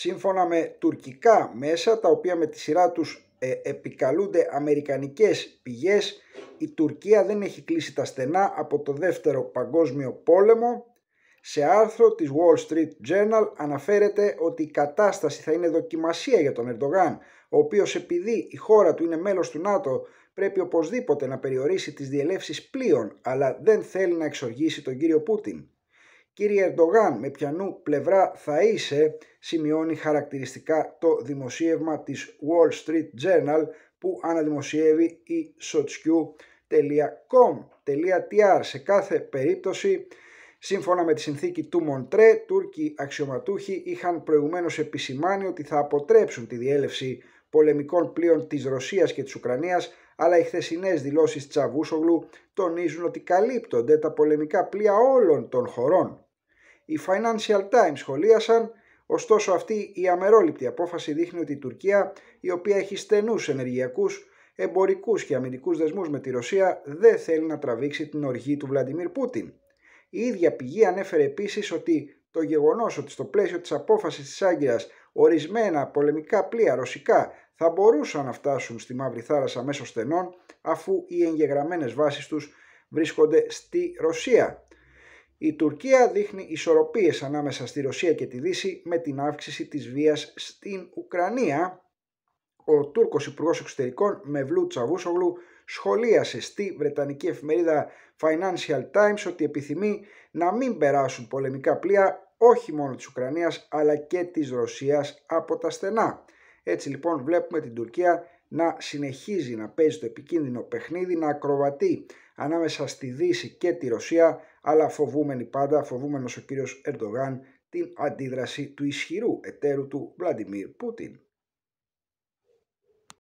σύμφωνα με τουρκικά μέσα τα οποία με τη σειρά τους ε, επικαλούνται αμερικανικές πηγές η Τουρκία δεν έχει κλείσει τα στενά από το δεύτερο παγκόσμιο πόλεμο σε άρθρο της Wall Street Journal αναφέρεται ότι η κατάσταση θα είναι δοκιμασία για τον Ερντογάν ο οποίος επειδή η χώρα του είναι μέλος του ΝΑΤΟ πρέπει οπωσδήποτε να περιορίσει τις διελεύσεις πλοίων αλλά δεν θέλει να εξοργήσει τον κύριο Πούτιν. Κύριε Ερντογάν, με πιανού πλευρά θα είσαι, σημειώνει χαρακτηριστικά το δημοσίευμα της Wall Street Journal που αναδημοσιεύει η sotskiu.com.tr. Σε κάθε περίπτωση, σύμφωνα με τη συνθήκη του Μοντρέ, Τούρκοι αξιωματούχοι είχαν προηγουμένως επισημάνει ότι θα αποτρέψουν τη διέλευση πολεμικών πλοίων της Ρωσίας και της Ουκρανίας, αλλά οι χθεσινές δηλώσεις Τσαβούσογλου τονίζουν ότι καλύπτονται τα πολεμικά πλοία όλων των χωρών. Οι Financial Times σχολίασαν, ωστόσο αυτή η αμερόληπτη απόφαση δείχνει ότι η Τουρκία, η οποία έχει στενούς ενεργειακούς, εμπορικούς και αμυντικούς δεσμούς με τη Ρωσία, δεν θέλει να τραβήξει την οργή του Βλαντιμίρ Πούτιν. Η ίδια πηγή ανέφερε επίσης ότι το γεγονός ότι στο πλαίσιο της απόφασης της Άγκυρας ορισμένα πολεμικά πλοία ρωσικά θα μπορούσαν να φτάσουν στη Μαύρη Θάλασσα μέσω στενών αφού οι εγγεγραμμένες βάσεις τους βρίσκονται στη Ρωσία. Η Τουρκία δείχνει ισορροπίες ανάμεσα στη Ρωσία και τη Δύση με την αύξηση της βίας στην Ουκρανία. Ο Τούρκος Υπουργός Εξωτερικών Μευλού Τσαβούσογλου σχολίασε στη Βρετανική εφημερίδα Financial Times ότι επιθυμεί να μην περάσουν πολεμικά πλοία όχι μόνο της Ουκρανίας αλλά και της Ρωσίας από τα στενά. Έτσι λοιπόν βλέπουμε την Τουρκία να συνεχίζει να παίζει το επικίνδυνο παιχνίδι, να ακροβατεί ανάμεσα στη Δύση και τη Ρωσία, αλλά φοβούμενη πάντα, φοβούμενος ο κύριος Ερντογάν, την αντίδραση του ισχυρού εταίρου του Βλαντιμίρ Πούτιν.